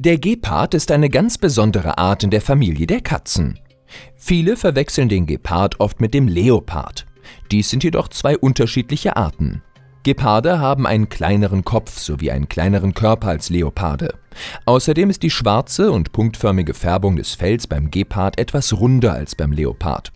Der Gepard ist eine ganz besondere Art in der Familie der Katzen. Viele verwechseln den Gepard oft mit dem Leopard. Dies sind jedoch zwei unterschiedliche Arten. Geparde haben einen kleineren Kopf sowie einen kleineren Körper als Leoparde. Außerdem ist die schwarze und punktförmige Färbung des Fells beim Gepard etwas runder als beim Leopard.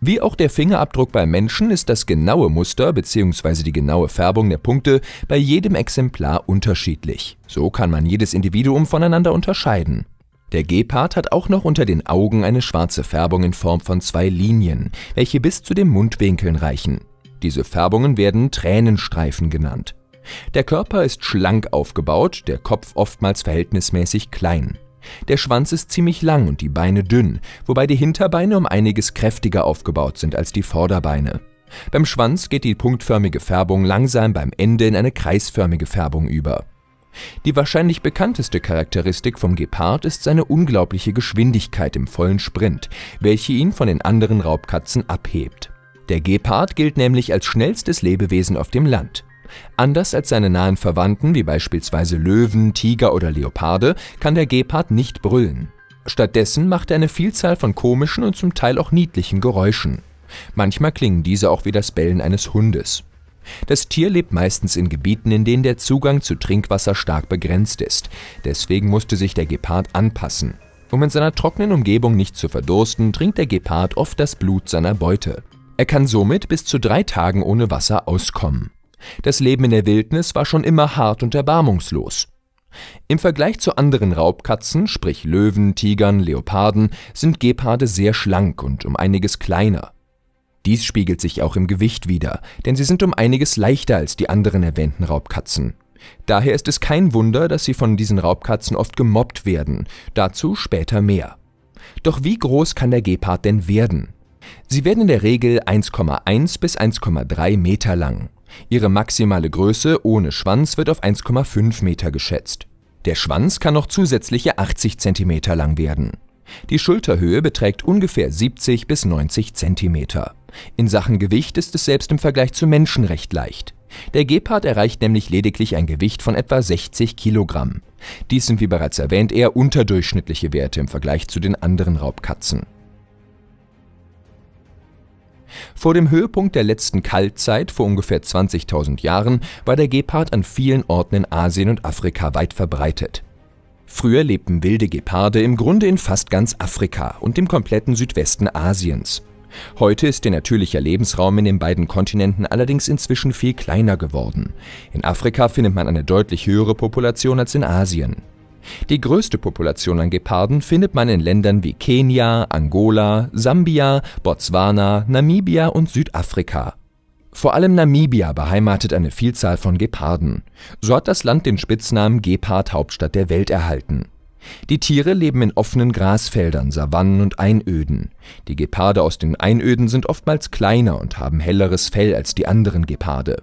Wie auch der Fingerabdruck beim Menschen ist das genaue Muster bzw. die genaue Färbung der Punkte bei jedem Exemplar unterschiedlich. So kann man jedes Individuum voneinander unterscheiden. Der Gepard hat auch noch unter den Augen eine schwarze Färbung in Form von zwei Linien, welche bis zu den Mundwinkeln reichen. Diese Färbungen werden Tränenstreifen genannt. Der Körper ist schlank aufgebaut, der Kopf oftmals verhältnismäßig klein. Der Schwanz ist ziemlich lang und die Beine dünn, wobei die Hinterbeine um einiges kräftiger aufgebaut sind als die Vorderbeine. Beim Schwanz geht die punktförmige Färbung langsam beim Ende in eine kreisförmige Färbung über. Die wahrscheinlich bekannteste Charakteristik vom Gepard ist seine unglaubliche Geschwindigkeit im vollen Sprint, welche ihn von den anderen Raubkatzen abhebt. Der Gepard gilt nämlich als schnellstes Lebewesen auf dem Land. Anders als seine nahen Verwandten wie beispielsweise Löwen, Tiger oder Leoparde kann der Gepard nicht brüllen. Stattdessen macht er eine Vielzahl von komischen und zum Teil auch niedlichen Geräuschen. Manchmal klingen diese auch wie das Bellen eines Hundes. Das Tier lebt meistens in Gebieten, in denen der Zugang zu Trinkwasser stark begrenzt ist. Deswegen musste sich der Gepard anpassen. Um in seiner trockenen Umgebung nicht zu verdursten, trinkt der Gepard oft das Blut seiner Beute. Er kann somit bis zu drei Tagen ohne Wasser auskommen. Das Leben in der Wildnis war schon immer hart und erbarmungslos. Im Vergleich zu anderen Raubkatzen, sprich Löwen, Tigern, Leoparden, sind Geparde sehr schlank und um einiges kleiner. Dies spiegelt sich auch im Gewicht wider, denn sie sind um einiges leichter als die anderen erwähnten Raubkatzen. Daher ist es kein Wunder, dass sie von diesen Raubkatzen oft gemobbt werden, dazu später mehr. Doch wie groß kann der Gepard denn werden? Sie werden in der Regel 1,1 bis 1,3 Meter lang. Ihre maximale Größe ohne Schwanz wird auf 1,5 Meter geschätzt. Der Schwanz kann noch zusätzliche 80 cm lang werden. Die Schulterhöhe beträgt ungefähr 70 bis 90 cm. In Sachen Gewicht ist es selbst im Vergleich zu Menschen recht leicht. Der Gepard erreicht nämlich lediglich ein Gewicht von etwa 60 Kilogramm. Dies sind wie bereits erwähnt eher unterdurchschnittliche Werte im Vergleich zu den anderen Raubkatzen. Vor dem Höhepunkt der letzten Kaltzeit vor ungefähr 20.000 Jahren war der Gepard an vielen Orten in Asien und Afrika weit verbreitet. Früher lebten wilde Geparde im Grunde in fast ganz Afrika und dem kompletten Südwesten Asiens. Heute ist der natürliche Lebensraum in den beiden Kontinenten allerdings inzwischen viel kleiner geworden. In Afrika findet man eine deutlich höhere Population als in Asien. Die größte Population an Geparden findet man in Ländern wie Kenia, Angola, Sambia, Botswana, Namibia und Südafrika. Vor allem Namibia beheimatet eine Vielzahl von Geparden. So hat das Land den Spitznamen Gepard-Hauptstadt der Welt erhalten. Die Tiere leben in offenen Grasfeldern, Savannen und Einöden. Die Geparde aus den Einöden sind oftmals kleiner und haben helleres Fell als die anderen Geparde.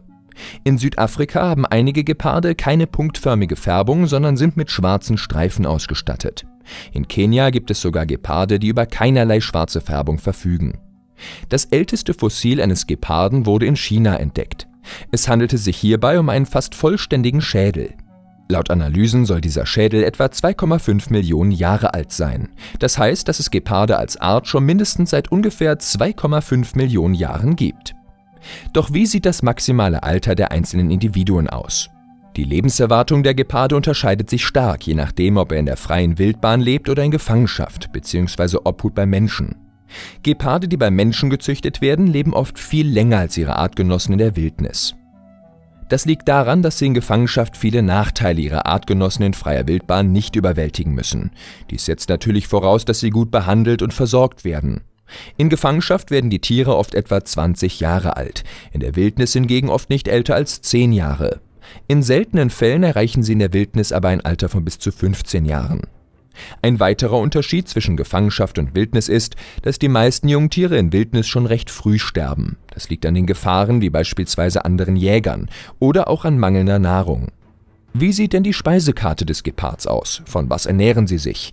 In Südafrika haben einige Geparde keine punktförmige Färbung, sondern sind mit schwarzen Streifen ausgestattet. In Kenia gibt es sogar Geparde, die über keinerlei schwarze Färbung verfügen. Das älteste Fossil eines Geparden wurde in China entdeckt. Es handelte sich hierbei um einen fast vollständigen Schädel. Laut Analysen soll dieser Schädel etwa 2,5 Millionen Jahre alt sein. Das heißt, dass es Geparde als Art schon mindestens seit ungefähr 2,5 Millionen Jahren gibt. Doch wie sieht das maximale Alter der einzelnen Individuen aus? Die Lebenserwartung der Geparde unterscheidet sich stark, je nachdem, ob er in der freien Wildbahn lebt oder in Gefangenschaft bzw. Obhut bei Menschen. Geparde, die bei Menschen gezüchtet werden, leben oft viel länger als ihre Artgenossen in der Wildnis. Das liegt daran, dass sie in Gefangenschaft viele Nachteile ihrer Artgenossen in freier Wildbahn nicht überwältigen müssen. Dies setzt natürlich voraus, dass sie gut behandelt und versorgt werden. In Gefangenschaft werden die Tiere oft etwa 20 Jahre alt, in der Wildnis hingegen oft nicht älter als 10 Jahre. In seltenen Fällen erreichen sie in der Wildnis aber ein Alter von bis zu 15 Jahren. Ein weiterer Unterschied zwischen Gefangenschaft und Wildnis ist, dass die meisten Jungtiere in Wildnis schon recht früh sterben. Das liegt an den Gefahren wie beispielsweise anderen Jägern oder auch an mangelnder Nahrung. Wie sieht denn die Speisekarte des Gepards aus? Von was ernähren sie sich?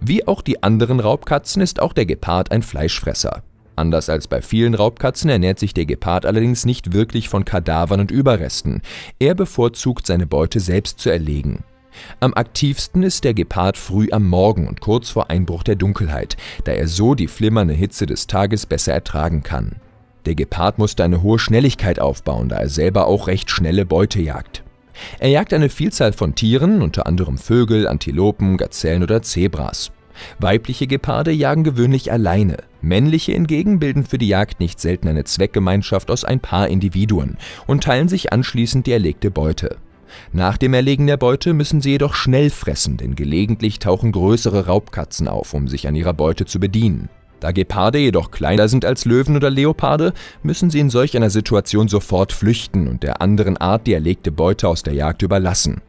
Wie auch die anderen Raubkatzen ist auch der Gepard ein Fleischfresser. Anders als bei vielen Raubkatzen ernährt sich der Gepard allerdings nicht wirklich von Kadavern und Überresten. Er bevorzugt, seine Beute selbst zu erlegen. Am aktivsten ist der Gepard früh am Morgen und kurz vor Einbruch der Dunkelheit, da er so die flimmernde Hitze des Tages besser ertragen kann. Der Gepard musste eine hohe Schnelligkeit aufbauen, da er selber auch recht schnelle Beute jagt. Er jagt eine Vielzahl von Tieren, unter anderem Vögel, Antilopen, Gazellen oder Zebras. Weibliche Geparde jagen gewöhnlich alleine, männliche hingegen bilden für die Jagd nicht selten eine Zweckgemeinschaft aus ein paar Individuen und teilen sich anschließend die erlegte Beute. Nach dem Erlegen der Beute müssen sie jedoch schnell fressen, denn gelegentlich tauchen größere Raubkatzen auf, um sich an ihrer Beute zu bedienen. Da Geparde jedoch kleiner sind als Löwen oder Leoparde, müssen sie in solch einer Situation sofort flüchten und der anderen Art die erlegte Beute aus der Jagd überlassen.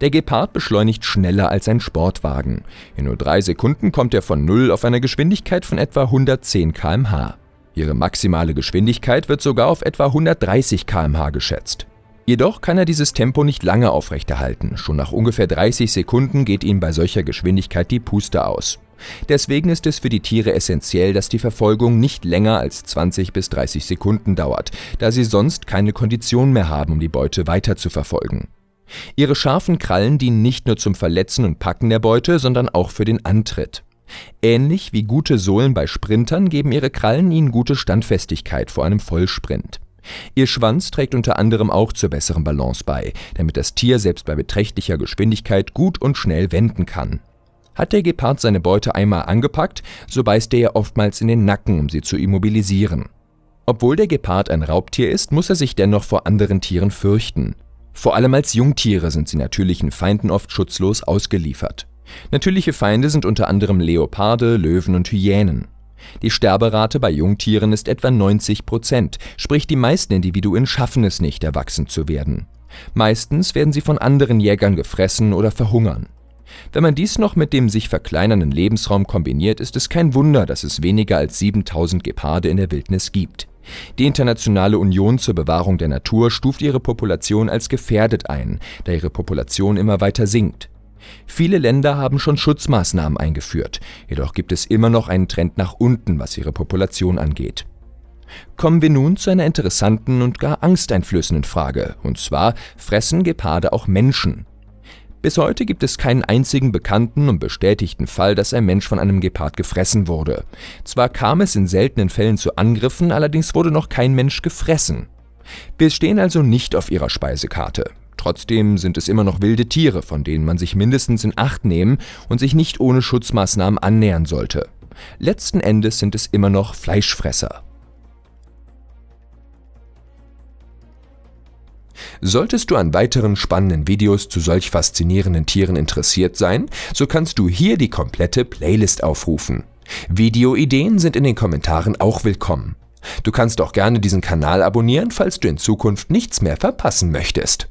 Der Gepard beschleunigt schneller als ein Sportwagen. In nur drei Sekunden kommt er von Null auf eine Geschwindigkeit von etwa 110 km/h. Ihre maximale Geschwindigkeit wird sogar auf etwa 130 km/h geschätzt. Jedoch kann er dieses Tempo nicht lange aufrechterhalten, schon nach ungefähr 30 Sekunden geht ihm bei solcher Geschwindigkeit die Puste aus. Deswegen ist es für die Tiere essentiell, dass die Verfolgung nicht länger als 20 bis 30 Sekunden dauert, da sie sonst keine Kondition mehr haben, um die Beute weiter zu verfolgen. Ihre scharfen Krallen dienen nicht nur zum Verletzen und Packen der Beute, sondern auch für den Antritt. Ähnlich wie gute Sohlen bei Sprintern geben ihre Krallen ihnen gute Standfestigkeit vor einem Vollsprint. Ihr Schwanz trägt unter anderem auch zur besseren Balance bei, damit das Tier selbst bei beträchtlicher Geschwindigkeit gut und schnell wenden kann. Hat der Gepard seine Beute einmal angepackt, so beißt er ihr oftmals in den Nacken, um sie zu immobilisieren. Obwohl der Gepard ein Raubtier ist, muss er sich dennoch vor anderen Tieren fürchten. Vor allem als Jungtiere sind sie natürlichen Feinden oft schutzlos ausgeliefert. Natürliche Feinde sind unter anderem Leoparde, Löwen und Hyänen. Die Sterberate bei Jungtieren ist etwa 90 Prozent, sprich die meisten Individuen schaffen es nicht, erwachsen zu werden. Meistens werden sie von anderen Jägern gefressen oder verhungern. Wenn man dies noch mit dem sich verkleinernden Lebensraum kombiniert, ist es kein Wunder, dass es weniger als 7000 Geparde in der Wildnis gibt. Die Internationale Union zur Bewahrung der Natur stuft ihre Population als gefährdet ein, da ihre Population immer weiter sinkt. Viele Länder haben schon Schutzmaßnahmen eingeführt, jedoch gibt es immer noch einen Trend nach unten, was ihre Population angeht. Kommen wir nun zu einer interessanten und gar angsteinflößenden Frage, und zwar fressen Geparde auch Menschen? Bis heute gibt es keinen einzigen bekannten und bestätigten Fall, dass ein Mensch von einem Gepard gefressen wurde. Zwar kam es in seltenen Fällen zu Angriffen, allerdings wurde noch kein Mensch gefressen. Wir stehen also nicht auf ihrer Speisekarte. Trotzdem sind es immer noch wilde Tiere, von denen man sich mindestens in Acht nehmen und sich nicht ohne Schutzmaßnahmen annähern sollte. Letzten Endes sind es immer noch Fleischfresser. Solltest du an weiteren spannenden Videos zu solch faszinierenden Tieren interessiert sein, so kannst du hier die komplette Playlist aufrufen. Videoideen sind in den Kommentaren auch willkommen. Du kannst auch gerne diesen Kanal abonnieren, falls du in Zukunft nichts mehr verpassen möchtest.